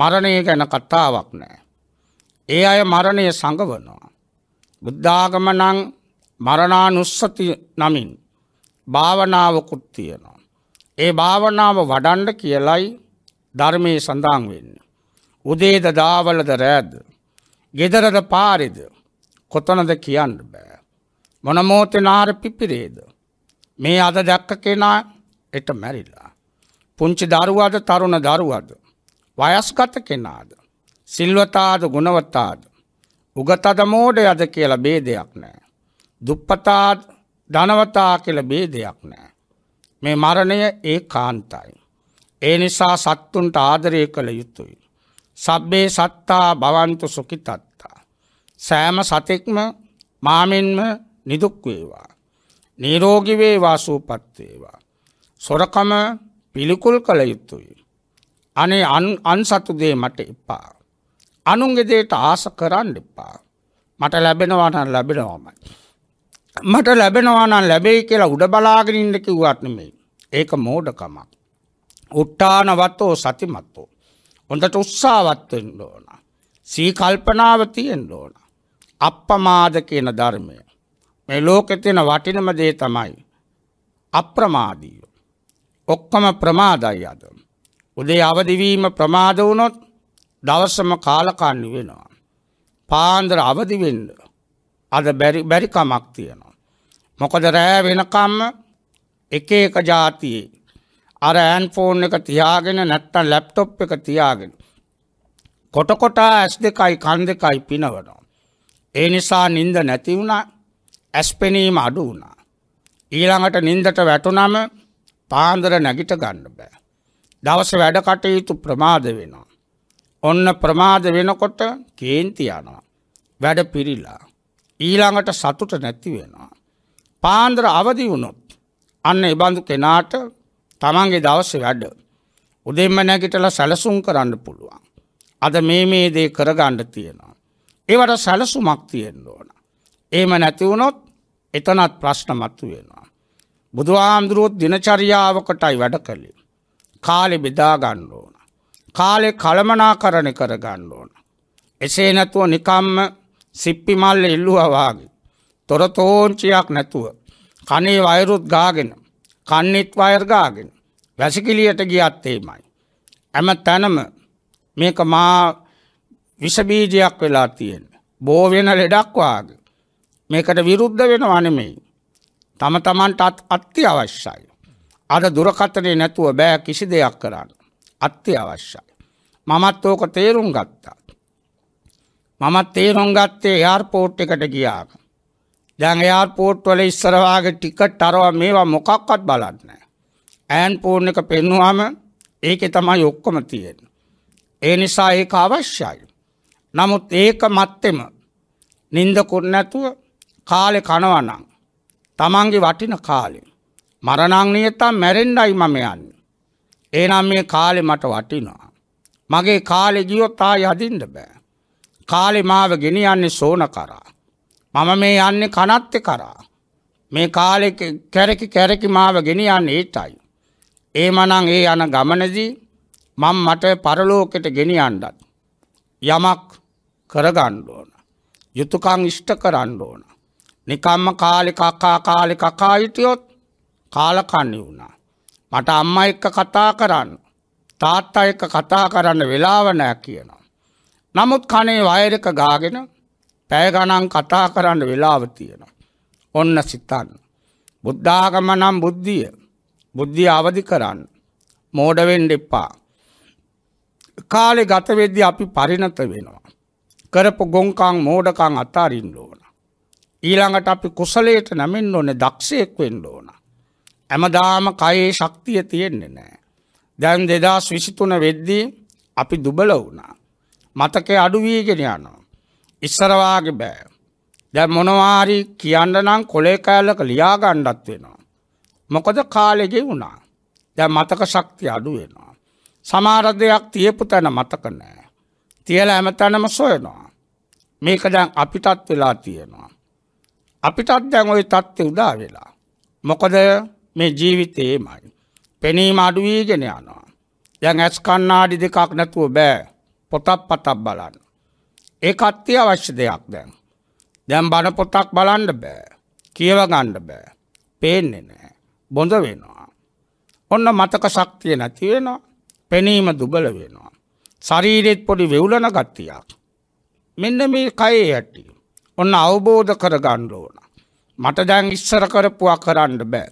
මරණය ගැන කතාවක් නෑ. ඒ අය මරණය සඟවනවා. බුද්ධාගම නං මරණානුස්සති නමින් භාවනාවකුත් තියෙනවා. ඒ භාවනාව වඩන්ඩ කියලයි ධර්මය සඳහන් වෙන්න. උදේද දාවලද රෑද. ගෙදරද පාරිද කොතනද කියන්න බෑ. මොනමෝතනාර පිපිරේද. මේ අද දැක්ක කෙනා එට මැරිල්ලා. පුංචි දරුවද තරුණ දරුවද. වයස්ගත කෙනාද. සිල්වතාද ගුණවතාද. උගතද මෝඩයද කියලා බේදයක් නෑ. දුප්පතාද ධනවතා කියල බේදයක් නෑ. මේ මරණය ඒ කාන්තයි. ඒ නිසා සත්තුන්ට ආදරය කළ යුතුයි. සබ්බේ සත්තා භවන්තු සුකි තත්තා. සෑම සතෙක්ම මාමෙන්ම නිදුක් වේවා. නිරෝගී වේවා සූපත් වේවා. සොරකම පිළිකුල් කළ යුතුය. අනේ අන්සතු දේ මට එපා. අනුන්ගේ දේට ආස කරන්න එපා. මට ලැබෙනවා නම් ලැබෙනවාමයි. මට ලැබෙනවා නම් ලැබෙයි කියලා උඩ බලාගෙන ඉන්න කිව්වත් නෙමෙයි. ඒක මෝඩකමක්. උට්ටානවතෝ සතිමත්ෝ. හොඳට උත්සාහවත් වෙන්න ඕන. සී කල්පනාව තියෙන්න ඕන. අප්පමාද කියන ධර්මය. මේ ලෝකෙ තියෙන වටිනම දේ තමයි අප්‍රමාදීව. ඔක්කොම ප්‍රමාදයි අද. උදේ අවදි වීම ප්‍රමාද වුණොත් දවසම කාලකන්ණි වෙනවා. පාන්දර අවදි වෙන්න අද බැරි බැරි කමක් තියෙනවා. මොකද රෑ වෙනකම්ම එක එක જાතියේ අර ඈන් ෆෝන් එක තියාගෙන නැත්තම් ලැප්ටොප් එක තියාගෙන කොට කොටා ඇස් දෙකයි කන් දෙකයි පිනවනවා. ඒ නිසා නිින්ද නැති වුණා ඇස්පෙනීම අඩු වුණා. ඊළඟට නින්දට වැටුනම පාන්දර නැගිට ගන්න බෑ. දවස වැඩ කටයුතු ප්‍රමාද වෙනවා. ඔන්න ප්‍රමාද වෙනකොට කේන්ති යනවා. වැඩ පිරිලා. ඊළඟට සතුට නැති වෙනවා. පාන්දර අවදි වුණොත් අන්න එබඳු කෙනාට තමන්ගේ දවස වැඩ. උදෙන්ම නැගිටලා සැලසුම් කරන්න පුළුවන්. අද මේ මේ දේ කරගන්න තියෙනවා. ඒවට සැලසුමක් තියෙන්න ඕන. එහෙම නැති වුණොත් එතනත් ප්‍රශ්න මතුවෙනවා. බුදුහාමුදුරුවොත් දිනචරියාවකටයි වැඩ කළේ. කාලෙ බෙදා ගන්න ඕන. කාලේ කළමනාකරණය කර ගන්න ඕන. එසේ නැතුව නිකම්ම සිප්පි මල්ල ඉල්ලුවා වාගේ. තොරතෝංචියක් නැතුව කනේ වයරුත් ගාගෙන කන්නෙත් වයර් ගාගෙන වැසිකිළියට ගියත් එයිමයි. හැම තැනම මේක මා විස බීජයක් වෙලා තියෙන. බෝ වෙන ලෙඩක් වාගේ. මේකට විරුද්ධ වෙනවා නෙමෙයි. තම තමන්ට අත්‍යවශ්‍යයි. අර දුරකථනය නැතුව බෑ කිසි දෙයක් කරන්න. අත්‍යවශ්‍යයි. මමත් ඕක තේරුම් ගත්තා. මමත් තේරුම් ගත්තේ එයාර්පෝට් එකට ගියා. දැන් එයාර්පෝට් වල ඉස්සර වාගේ ටිකට් අරවා මේවා මොකක්වත් බලන්නේ නැහැ. ඈන් ෆෝන් එක පෙන්නුවාම ඒකේ තමයි ඔක්කොම තියෙන්නේ. ඒ නිසා ඒක අවශ්‍යයි. නමුත් ඒක මැත්තේම නින්දකුත් නැතුව කාලෙ කනවනං. තමන්ගේ වටින කාලෙ. මරණං නියතා මැරෙන්ඩයි මම යන්න. ඒනම් මේ කාලෙ මට වටිනවා. මගේ කාලෙ ගියොත් ආ යදින්ද බෑ. කාලෙ මාව ගෙන යන්නේ සෝන කරා. මම මේ යන්නේ කනත්ත කරා. මේ කාලෙ කැරකි කැරකි මාව ගෙන යන්න ඒටයි. ඒ මනං ඒ යන ගමනදී මං මට පරලෝකෙට ගෙන අන්ඩත්. යමක් කරගණ්ඩ ඕන. යුතුකං ඉෂ්ට කරන්න ඕන. නිකම්ම කාලි කකා කාලි කකාහිටියොත් කාලකන්නේ වුණා. මට අම්ම එක්ක කතා කරන්න. තාත්තා එක්ක කතා කරන්න වෙලාව නෑ කියනවා. නමුත් කනේ වයරක ගාගෙන පැය ගණන් කතා කරන්න වෙලාව තියෙනවා. ඔන්න සිතන්න. බුද්ධාගම නම් බුද්ධිය. බුද්ධිය අවදි කරන්න. මෝඩ වෙන්න එපා. කාලේ ගත වෙද්දී අපි පරිණත වෙනවා. කරපු ගොංකම් මෝඩකම් අතාරින්න ඕන. ඊළඟට අපි කුසලයට නැමෙන් ඕන දක්ෂයෙක් වෙන්න ඕන. ඇමදාම කයේ ශක්තිය තියෙන්නේ නෑ. දැන් දෙදස් විසිතුන වෙද්දී අපි දුබල වුණා. මතකේ අඩුවීගෙන යනවා. ඉස්සරවාගේ බෑ. දැ මොනවාරි කියන්න නම් කොලේ කෑල්ලක ලියාගණ්ඩත් වෙනවා. මොකද කාලෙගෙ වුණා. දැ මතක ශක්තිය අඩු වෙනවා. සමාර දෙයක් තියපු තැන මතක නෑ. තියල ඇම තැනම සොයනවා. මේක දැන් අපිටත් වෙලා තියෙනවා. අපිටත් දැන් ওই தත්ත්වය උදා වෙලා. මොකද මේ ජීවිතේමයි. පෙනීම අඩු වීගෙන යනවා. දැන් ඇස් කණ්ණාඩි දෙකක් නැතුව බෑ. පොතක් පතක් බලන්න. ඒකත් තිය අවශ්‍ය දෙයක් දැන්. දැන් බණ පොතක් බලන්න බෑ. කියව ගන්න බෑ. පේන්නේ නෑ. බොඳ වෙනවා. ඔන්න මතක ශක්තිය නැති වෙනවා. පෙනීම දුබල වෙනවා. ශරීරෙත් පොඩි වෙවුලන ගතියක්. මෙන්න මේ කයේ ඇටි. ඔන්න අවබෝධ කර ගණ්ඩෝන. මට දැන් ඉස්සර කරපුවා කරන්න බෑ.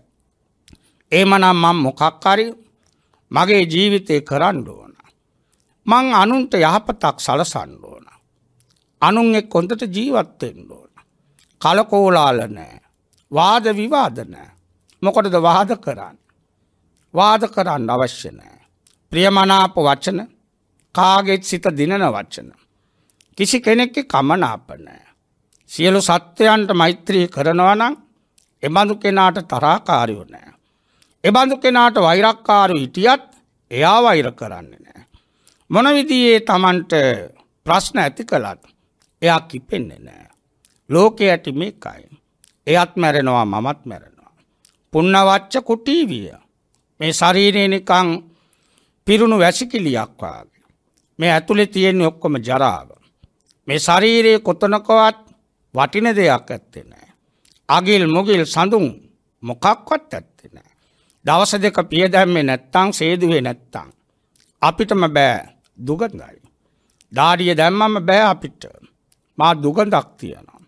ඒමනම් මං මොකක්කරි මගේ ජීවිතය කරන්න ඕන. මං අනුන්ට යහපතක් සලසන්න ඕන. අනුන් එක් කොඳට ජීවත්වෙන්න ඕන. කලකෝලාල නෑ. වාද විවාද නෑ. මොකටද වාද කරන්න. වාද කරන්න අවශ්‍ය නෑ. ප්‍රියමනාප වචන කාගෙත් සිත දිනන වචන. කිසි කෙනෙක්ක කමනාපනෑ. සියලු සත්‍යයන්ට මෛත්‍රී කරනවා නම් එබඳු කෙනාට තරාකාරයෝ නෑ. එබඳු කෙනාට වෛරක්කාරු හිටියත් එයා වෛර කරන්නේ නෑ. මොනවිදියේ තමන්ට ප්‍රශ්න ඇති කළත් එයා කිපෙන්නේ නෑ. ලෝකය ඇති මේකයි. එයත් මැරෙනවා මමත් මැරෙනවා. පුන්නවච්ච කුටීවිය. මේ ශරීරය නිකං පිරුණු වැසිකිලියක් වගේ. මේ ඇතුලේ තියෙන ඔක්කොම ජරාව. මේ ශරීරයේ කොතනකවත් වටින දෙයක් ඇත්තේ නැහැ. අගිල් මුගිල් සඳුන් මොකක්වත් ඇත්තේ නැහැ. දවස් දෙක පියදැම්මේ නැත්තම් සේදුවේ නැත්තම් අපිටම බෑ දුගඳයි. ඩාඩිය දැම්මම බෑ අපිට. මා දුගඳක් තියනවා.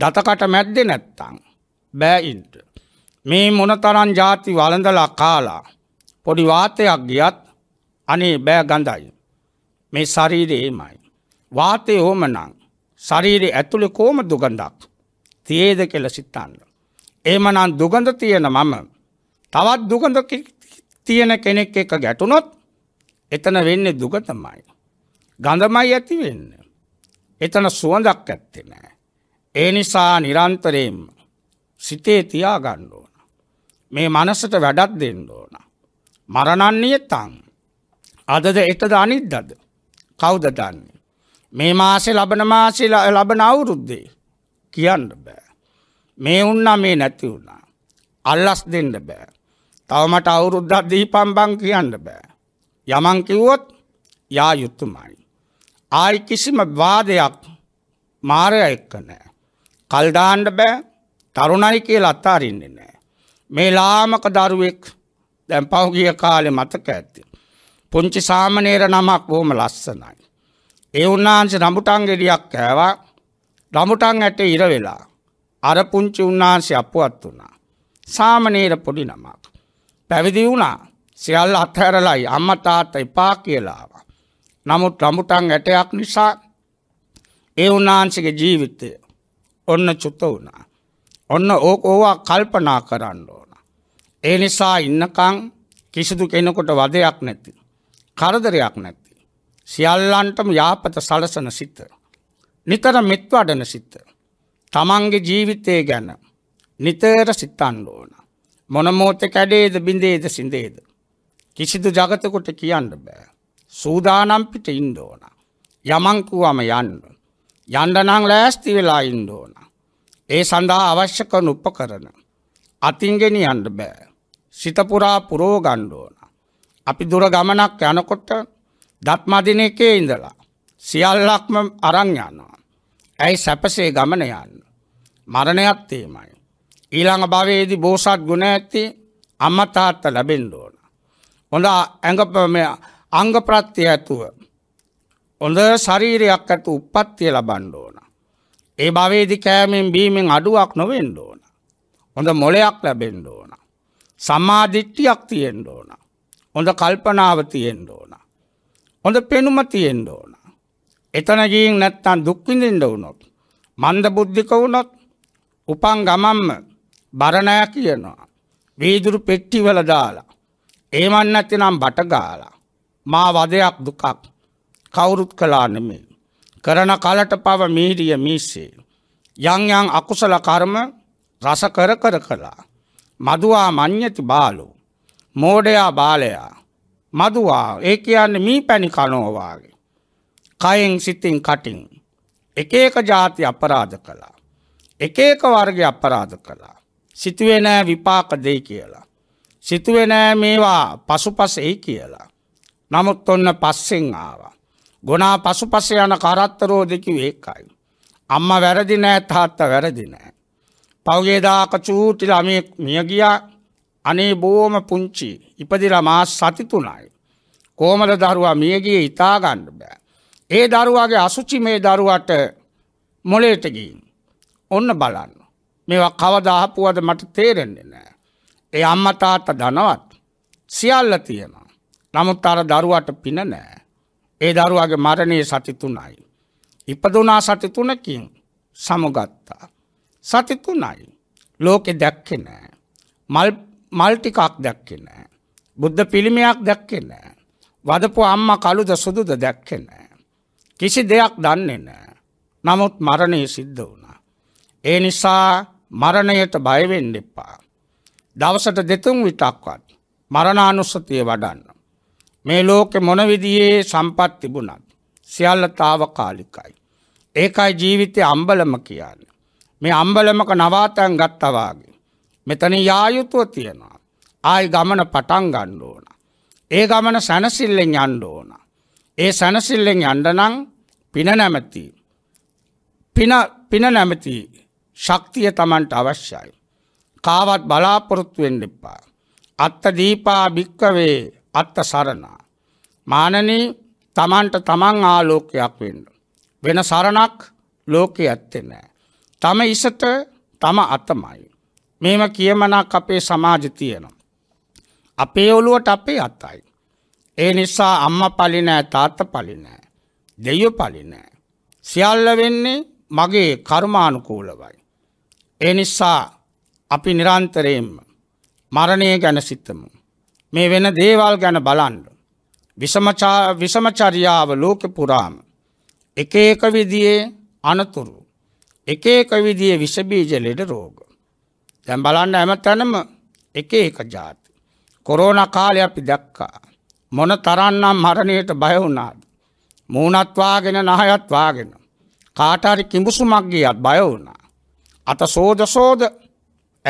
දතකට මැද්දේ නැත්තම් බෑ ඉන්න. මේ මොනතරම් ಜಾති වළඳලා කාලා පොඩි වාතයක් ගියත් අනේ බෑ ගඳයි. මේ ශරීරේමයි. වාතේ ඕමනම් ශරීරය ඇතුළේ කෝම දුගඳක් තියේද කියලා සිතන්න. එහෙමනම් දුගඳ තියෙන මම තවත් දුගඳ තියෙන කෙනෙක් එක්ක ගැටුනොත් එතන වෙන්නේ දුගතමයි. ගඳමයි ඇති වෙන්නේ. එතන සුවඳක් ඇත්තේ නෑ. ඒ නිසා නිරන්තරයෙන්ම සිතේ තියාගන්න ඕන. මේ මනසට වැඩක් දෙන්න ඕන. මරණන්නේතං. අදද එතද අනිද්දද? කවුද දන්නේ? මේ මාසේ ලබන මාසේ ලබන අවුරුද්දේ කියන්න බෑ. මේ උන්නා මේ නැති වුණා. අල්ලස් දෙන්න බෑ. තව මට අවුරුද්දක් දීපම් බං කියන්න බෑ. යමන් කිව්වොත් යා යුතුයමයි. ආයි කිසිම වාදයක් මාරය එක්ක නෑ. කල් දාන්න බෑ. තරුණයි කියලා අතාරින්නේ නෑ. මේ ලාමක දරුවෙක් දැන් පහුගිය කාලේ මතක ඇති. පුංචි සාමණේර නමක් බොහොම ලස්සනයි. ඒ උන්නාන්සේ රඹුටන් ගෙඩියක් කෑවා රඹුටන් ඇට ඉර වෙලා අර පුංචි උන්නාන්සේ අපුවත් වුණා. සාමනීර පොඩි නමක්. පැවිදි වුණා. සියල්ල අත්හැරලයි අම්මා තාත්තා එපා කියලා ආවා. නමුත් රඹුටන් ඇටයක් නිසා ඒ උන්නාන්සේගේ ජීවිතය ඔන්න චුත වුණා. ඔන්න ඕකෝවා කල්පනා කරන්න ඕන. ඒ නිසා ඉන්නකං කිසිදු කෙනෙකුට වදයක් නැති. කරදරයක් නැති. සියල්ලන්ටම යහපත සලසන සිත. නිතර මෙත් වඩන සිත. තමන්ගේ ජීවිතය ගැන නිතර සිතන්න ඕන. මොනමෝත කැඩේද බිඳේද සිඳේද. කිසිදු ජගතකොට කියන්න බෑ. සූදානම්පිට ඉන්න ඕන. යමංකුවම යන්න. යන්ඩනං ලෑස්ති වෙලා ඉන්න ඕන. ඒ සඳහා අවශ්‍ය කරන උපකරන. අතින්ගෙන යන්න බෑ. සිතපුරා පුරෝගණ්ඩ ඕන. අපි දුර ගමනක් යනකොට දත්මදින එකේ ඉඳලා සියල්ලක්ම අරන් යනවා. ඇයි සැපසේ ගමන යන්න. මරණයක් තේමයි. ඊළඟ භවයේදී බෝසත් ගුණ ඇති අම්මා තාත්තා ලැබෙන්න ඕන. හොඳ ඇඟපම අංග ප්‍රත්‍ය ඇතුව හොඳ ශරීරයක් ඇතු උප්පත්තිය ලබන්න ඕන. ඒ භවයේදී කෑමෙන් බීමෙන් අඩුවක් නොවෙන්න ඕන. හොඳ මොලයක් ලැබෙන්න ඕන. සම්මා දිට්ඨියක් තියෙන්න ඕන. හොඳ කල්පනාව තියෙන්න ඕන. හොඳ පෙනුම තියෙන්න ඕන. එතන ගිහින් නැත්තම් දුක් විඳින්න වුණොත් මන්ද බුද්ධික වුණොත් උපන් ගමම්ම බරණෑ කියනවා. වීදුරු පෙට්ටි වල දාලා. ඒමන් නැතිනම් බට ගාලා. මා වදයක් දුකක් කවුරුත් කළා නෙමේ. කරන කලට පව මීරිය මිස්සේ. යං යං අකුසල කර්ම රස කර කර කළා. මදුවා මඤ්ඤති බාලෝ මෝඩයා බාලයා මදුවා ඒ කියන්නේ මී පැණි කනෝවාගේ. කයෙන් සිතින් කටින්. එක එක ජාති අපරාධ කළා. එක එක වර්ග අපරාධ කළා. සිතුවේ නෑ විපාක දෙයි කියලා. සිතුවේ නෑ මේවා පසුපස එයි කියලා. නමුත් ඔන්න පස්සෙන් ආවා. ගොනා පසුපස යන කරත්තරෝ දෙකිව ඒකයි. අම්ම වැරදි නෑ තාත්තා වැරදි නෑ. පෞගේදාක චූටි ළමයෙක් මිය ගියා අනේ බෝම පුංචි ඉපදිලා මාස සති තුනයි. කොහමද දරුවා මියගියේ හිතාගන්න බෑ. ඒ දරුවාගේ අසුචි මේ දරුවට මොලේට ගිහින්. ඔන්න බලන්න. මේවා කවදා ආපුවද මට තේරෙන්නේ නෑ. ඒ අම්මා තාත්තා ධනවත්. සියල්ල තියෙනවා. නමුත් අර දරුවට පින නෑ. ඒ දරුවාගේ මරණයේ සති තුනයි. ඉපදුනා සති තුනකින් සමුගත්තා. සති තුනයි. ලෝකෙ දැක්කේ නෑ. මල් මල් ටිකක් දැක්කේ නැහැ. බුද්ධ පිළිමයක් දැක්කේ නැහැ. වදපු අම්මා කළුද සුදුද දැක්කේ නැහැ. කිසි දෙයක් දන්නේ නැහැ. නමුත් මරණය සිද්ධ වුණා. ඒ නිසා මරණයට බය වෙන්න එපා. දවසට දෙතුන් විටක්වත් මරණානුස්සතිය වඩන්න. මේ ලෝකෙ මොන විදිහේ සම්පත් තිබුණත් සියල්ල తాවකාලිකයි. ඒකයි ජීවිතේ අම්බලම කියන්නේ. මේ අම්බලමක නවාතැන් ගත්තා වාගේ. මෙතන යායුතුව තියෙනවා. ආයි ගමන පටන් ගන්න ඕන. ඒ ගමන සැනසිල්ලෙන් යන්න ඕන. ඒ සැනසිල්ලෙන් යන්න නම් පින නැමැති. පින පින නැමැති ශක්තිය Tamanට අවශ්‍යයි. කාවත් බලාපොරොත්තු වෙන්න එපා. අත්ත දීපා භික්කවේ අත්ත සරණ. මානනී Tamanට Taman ආලෝකයක් වෙන්න. වෙන සරණක් ලෝකේ ඇත්තේ නැහැ. තම ඉසත තම අතමයි. මෙම කියමනක් අපේ සමාජ තියෙනවා. අපේ ඔලුවට අපේ අත්තයි. ඒ නිසා අම්ම පලිනෑ තාත්ත පලිනෑ. දෙයෝ පලිනෑ. සියල්ල වෙන්නේ මගේ කර්මානුකූලවයි. ඒ නිසා අපි නිරන්තරයෙන්ම මරණය ගැන සිතමු. මේ වෙන දේවල් ගැන බලන්ඩ. විසමචරියාව ලෝක පුරාම. එක එක විදියේ අනතුරු. එක එක විදියේ විසබීජ ලෙඩ රෝග. දැන් බලන්න හැමතැනම එක එක જાති. කොරෝනා කාලේ අපි දැක්කා. මොන තරම්නම් මරණයට බය වුණාද? මූණත් වාගෙන නහයත් වාගෙන කාට හරි කිඹුසුමක් ගියත් බය වුණා. අත සෝද සෝද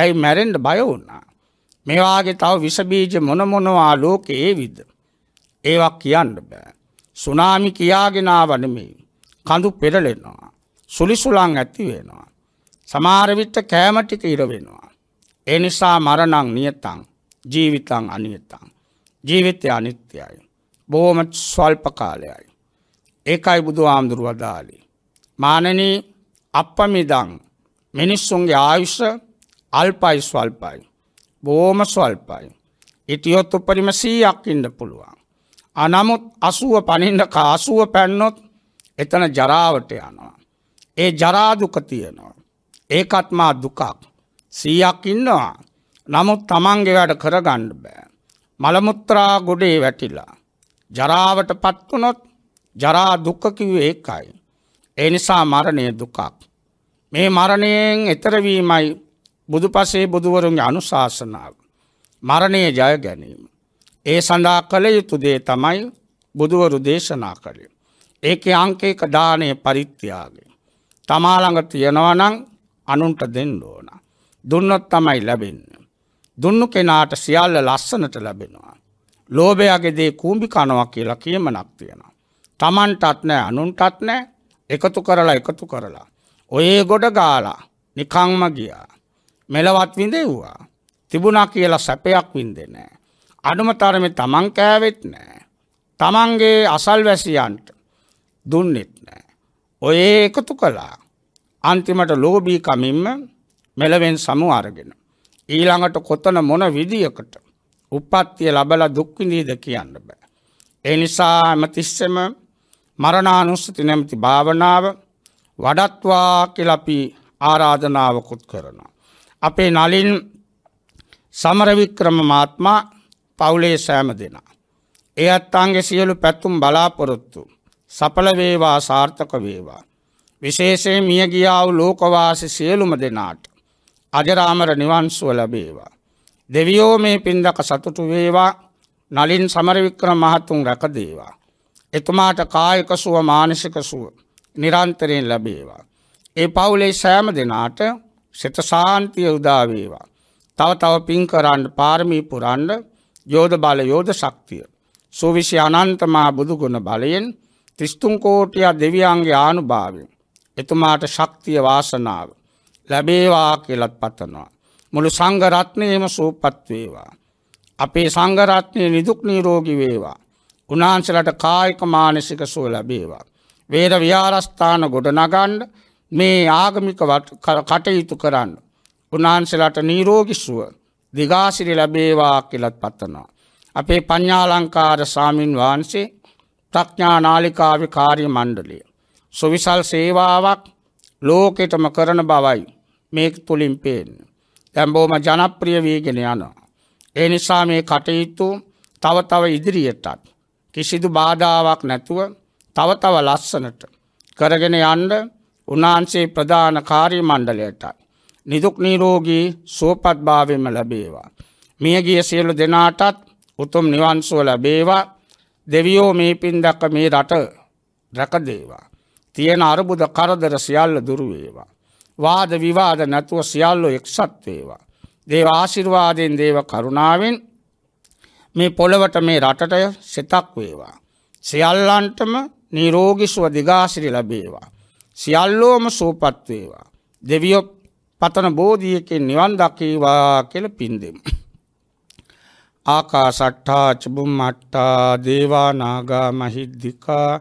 ඇයි මැරෙන්න බය වුණා. මේ වාගේ තව විස බීජ මොන මොනවා ලෝකේ ඒවිද? ඒවා කියන්න බෑ. සුනාමි කියාගෙන ආව නෙමෙයි. කඳු පෙරලෙනවා. සුලිසුලන් ඇති වෙනවා. සමහර විට කෑම ටික ඉර වෙනවා. ඒ නිසා මරණං නියතං ජීවිතං අනියතං. ජීවිතය අනිත්‍යයි. බොහොම ස්වල්ප කාලයයි. ඒකයි බුදු ආමුදුරු වදාලි. මානනී අපපමිදං මිනිස්සුන්ගේ ආයුෂ අල්පයි ස්වල්පයි. බෝම ස්වල්පයි. ඉතියොත් උපරිම සීයක් ඉන්න පුළුවන්. අනමුත් අසුව පනින්න කාසුව පැන්නොත් එතන ජරාවට යනවා. ඒ ජරාදුක තියෙනවා. ඒකත්මා දුකක්. 100ක් ඉන්නවා. නමුත් තමන්ගේ වැඩ කරගන්න බෑ. මල මුත්‍රා ගොඩේ වැටිලා ජරාවටපත් වුනොත් ජරා දුක කිව්වේ ඒකයි. ඒ නිසා මරණය දුකක්. මේ මරණයෙන් එතර වීමයි බුදුපසේ බුදුවරුන්ගේ අනුශාසනාව. මරණය ජය ගැනීම. ඒ සඳහා කළ යුතු දේ තමයි බුදුවරු දේශනා කළේ. ඒකේ අංකේක දානය පරිත්‍යාගය. තමා ළඟ තියනවා නම් අනුන්ට දෙන්න ඕන. දුන්නොත් තමයි ලැබෙන්න. දුන්නු කෙනාට සියල්ල ලස්සනට ලැබෙනවා. ලෝභයගේදේ කූම්ි කනවා කියලා කියමනක් තියෙනවා. තමන්ටත් නෑ අනුන්ටත් නෑ එකතු කරලා එකතු කරලා. ඔයේ ගොඩ ගාලා නිකංම ගියා. මෙලවත් විඳෙව්වා. තිබුණා කියලා සැපයක් වින්දෙනෑ. අඩුමතරම තමන් කෑවෙත් නෑ. තමන්ගේ අසල් වැසියන්ට දුන්නෙත් නෑ. ඔය එකතු කලා අන්තිමට ලෝබී කමින්ම මෙලවෙන් සමු අරගෙන. ඊළඟට කොතන මොන විදියකට උපත්තිය ලබලා දුක්විඳීද කියන්න බෑ. ඒ නිසා ඇමතිස්සම මරණානුස්සති නැමති භාවනාව වඩත්වා කෙලපි ආරාධනාවකුත් කරනවා. අපේ නලින් සමරවික්‍රම මාත්මා පවුලේ සෑම දෙනා. ඒ අත්තාන්ගේ සියලු පැත්තුම් බලාපොරොත්තු සපලවේවා සාර්ථක වේවා. විශේෂයෙන් මියගියාව ලෝකවාසි සියලුම දෙනාට අජරාමර නිවන්සුව ලැබේවා. දෙවියෝ මේ පින්දක සතුටු වේවා නලින් සමරවික්‍රම මහතුන් රැකදේවා. එතුමාට කායක සුව මානසික සුව නිරන්තරයෙන් ලැබේවා. ඒ පවුලේ සෑම දෙනාට සිත සාන්තිය උදාවේවා. තව තව පින් කරන්න පාර්මී පුරන්ඩ යෝධ බල යෝධ ශක්තිය. සුවිසි අනන්තමා බුදුගුණ බලයෙන් තිස්තුන් කෝටිය දෙවියන්ගේ ආනුභාවෙන්. එතුමාට ශක්තිය වාසනාව. ලැබේවා කියලත් පතනවා. මුළු සංඝ රත්නයේම සූපත් වේවා. අපේ සංඝ රත්නයේ නිදුක් නිරෝගී වේවා. උන්වහන්සේලාට කායික මානසික සුව ලැබේවා. වේද විහාරස්ථාන ගොඩනගන්න මේ ආගමික කටයුතු කරන්න. උන්වහන්සේලාට නිරෝගී සුව දිගාසිරි ලැබේවා කියලත් පතනවා. අපේ පඤ්ඤාලංකාර සාමින් වහන්සේ ප්‍රඥා නාලිකා විකාරී මණ්ඩලය සොවිසල් සේවාවක් ලෝකෙටම කරන බවයි මේ තුලින් පේන්නේ. දැන් බොහොම ජනප්‍රිය වීගෙන යනවා. ඒ නිසා මේ කටයුතු තව තව ඉදිරියටත් කිසිදු බාධාවක් නැතුව තව තව ලස්සනට කරගෙන යන්න උන්වහන්සේ ප්‍රධාන කාර්ය මණ්ඩලයට නිදුක් නිරෝගී සුවපත් භාවයම ලැබේවා. මියගිය සියලු දෙනාටත් උතුම් නිවන් සුව ලැබේවා. දෙවියෝ මේ පින් දක්ව මේ රට රැක දේවා. තියෙන අරුබුද කරදර සියල්ල දුරු වේවා. වාද විවාද නැතුව සියල්ලෝ එක්සත් වේවා. දේව ආශිර්වාදයෙන් දේව කරුණාවෙන් මේ පොළවට මේ රටට සිතක් වේවා. සියල්ලන්ටම නිරෝගිස්ව දිගාසිරි ලැබේවා. සියල්ලෝම සූපත් වේවා. දෙවියෝ පතන බෝධියකින් නිවන් දකීවා කියලා පින්දෙමු. ආකාසට්ටා චබුම්මට්ටා දේවා නාග මහිද්దికා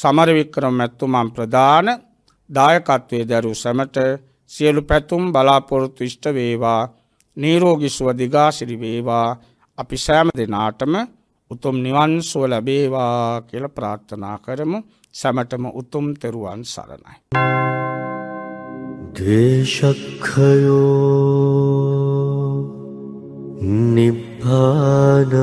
සමරවික්‍රම ඇත්තුමන් ප්‍රධාන දායකත්වය දැරු සැමට සියලු පැතුම් බලාපොරොත්තු විෂ්ට වේවා නීරෝගිස්ුව දිගාසිරි වේවා අපි සෑම දෙනාටම උතුම් නිවන් සුව ලැබේවා කියල ප්‍රාර්ථනා කරමු සැමටම උතුම් තෙරුවන් සරණයි. දේශක්හයෝ නිබ්පානං